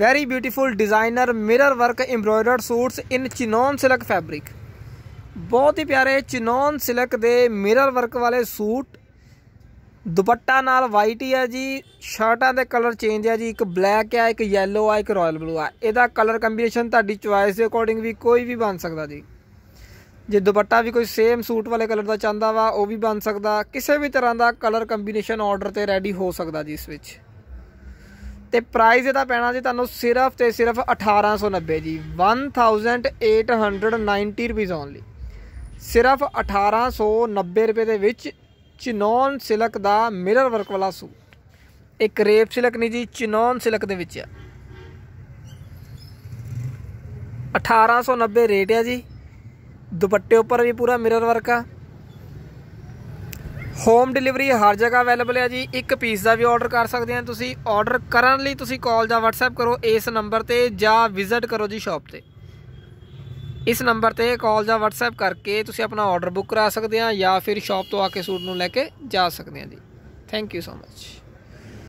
very beautiful designer mirror work embroidered suits in chinon silk fabric ਬਹੁਤ ਹੀ ਪਿਆਰੇ chinon silk ਦੇ mirror work ਵਾਲੇ ਸੂਟ ਦੁਪੱਟਾ ਨਾਲ ਵਾਈਟ ਹੀ ਆ ਜੀ ਸ਼ਰਟਾਂ ਦੇ ਕਲਰ ਚੇਂਜ ਆ ਜੀ ਇੱਕ ਬਲੈਕ ਆ ਇੱਕ ਯੈਲੋ ਆ ਇੱਕ ਰਾਇਲ ਬਲੂ ਆ ਇਹਦਾ ਕਲਰ ਕੰਬੀਨੇਸ਼ਨ ਤੁਹਾਡੀ ਚੁਆਇਸ ਦੇ ਅਕੋਰਡਿੰਗ ਵੀ ਕੋਈ ਵੀ ਬਣ ਸਕਦਾ ਜੀ ਜੇ ਦੁਪੱਟਾ ਵੀ ਕੋਈ ਸੇਮ ਸੂਟ ਵਾਲੇ ਕਲਰ ਦਾ ਚਾਹੁੰਦਾ ਵਾ ਉਹ ਵੀ ਬਣ ਸਕਦਾ ਕਿਸੇ ਵੀ ਤਰ੍ਹਾਂ ਦਾ ਕਲਰ ਕੰਬੀਨੇਸ਼ਨ ਆਰਡਰ ਤੇ ਰੈਡੀ ਹੋ ਸਕਦਾ ਜੀ ਇਸ ਵਿੱਚ ਤੇ ਪ੍ਰਾਈਸ ਇਹਦਾ ਪੈਣਾ ਜੀ ਤੁਹਾਨੂੰ ਸਿਰਫ ਤੇ ਸਿਰਫ 1890 ਜੀ 1890 ਰੁਪਏ ਓਨਲੀ ਸਿਰਫ 1890 ਰੁਪਏ ਦੇ ਵਿੱਚ ਚਿਨੌਨ ਸਿਲਕ ਦਾ ਮਿਰਰ ਵਰਕ ਵਾਲਾ ਸੂਟ ਇੱਕ ਰੇਪ ਸਿਲਕ ਨਹੀਂ ਜੀ ਚਿਨੌਨ ਸਿਲਕ ਦੇ ਵਿੱਚ ਆ 1890 ਰੇਟ ਆ ਜੀ ਦੁਪੱਟੇ ਉੱਪਰ ਵੀ ਪੂਰਾ ਮਿਰਰ ਵਰਕ ਆ ਹੋਮ ਡਿਲੀਵਰੀ ਹਰ ਜਗ੍ਹਾ ਅਵੇਲੇਬਲ ਹੈ ਜੀ ਇੱਕ ਪੀਸ ਦਾ ਵੀ ਆਰਡਰ ਕਰ ਸਕਦੇ ਆ ਤੁਸੀਂ ਆਰਡਰ ਕਰਨ ਲਈ ਤੁਸੀਂ ਕਾਲ ਜਾਂ WhatsApp ਕਰੋ ਇਸ ਨੰਬਰ ਤੇ ਜਾਂ ਵਿਜ਼ਿਟ ਕਰੋ ਜੀ ਸ਼ਾਪ ਤੇ ਇਸ ਨੰਬਰ ਤੇ ਕਾਲ ਜਾਂ WhatsApp ਕਰਕੇ ਤੁਸੀਂ ਆਪਣਾ ਆਰਡਰ ਬੁੱਕ ਕਰਾ ਸਕਦੇ ਆ ਜਾਂ ਫਿਰ ਸ਼ਾਪ ਤੋਂ ਆ ਕੇ ਸੂਟ ਨੂੰ ਲੈ ਕੇ ਜਾ ਸਕਦੇ ਆ ਜੀ ਥੈਂਕ ਯੂ ਸੋ ਮੱਚ